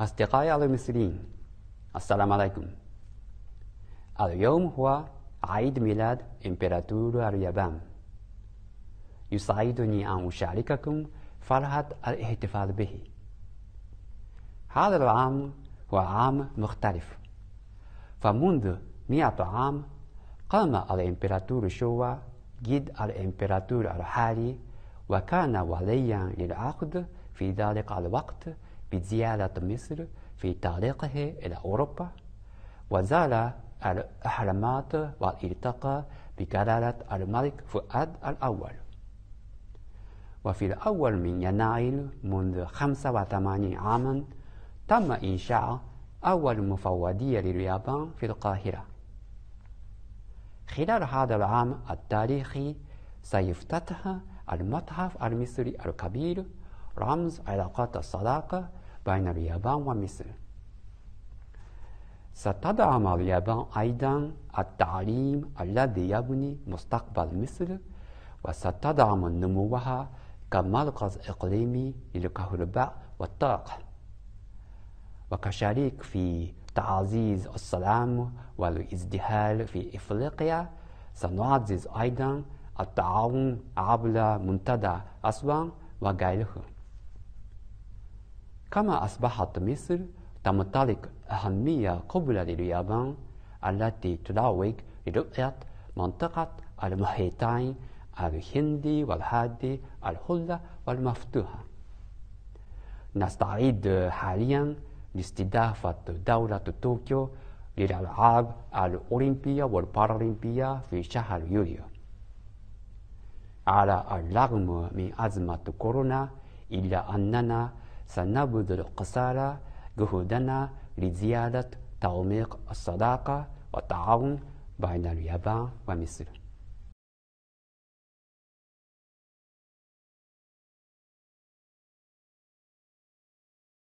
أصدقائي المصريين السلام عليكم اليوم هو عيد ميلاد إمبراطور اليابان يسعدني أن أشارككم فرحة الاحتفال به هذا العام هو عام مختلف فمنذ مئة عام قام الإمبراطور شوى جد الإمبراطور الحالي وكان وليا للعقد في ذلك الوقت بزيارة مصر في طريقه إلى أوروبا وزار الأهرامات والتقى بقرارة الملك فؤاد الأول وفي الأول من يناير منذ 85 عاما تم إنشاء أول مفوضية لليابان في القاهرة خلال هذا العام التاريخي سيفتتح المتحف المصري الكبير رمز علاقات الصداقة بين اليابان ومصر ستدعم اليابان أيضا التعليم الذي يبني مستقبل مصر وستدعم نموها كمركز إقليمي للكهرباء والطاقة وكشريك في تعزيز السلام والازدهار في إفريقيا سنعزز أيضا التعاون عبر منتدى أسوان وغيره كما أصبحت مصر تمتلك أهمية كبرى لليابان التي تراوغ لرؤية منطقة المحيطين الهندي والهادي الحلة والمفتوحة نستعيد حاليا لاستضافة دولة طوكيو للألعاب الأولمبية والبارالمبية في شهر يوليو على الرغم من أزمة كورونا إلا أننا سنبذل القصارى جهودنا لزيادة تعميق الصداقة والتعاون بين اليابان ومصر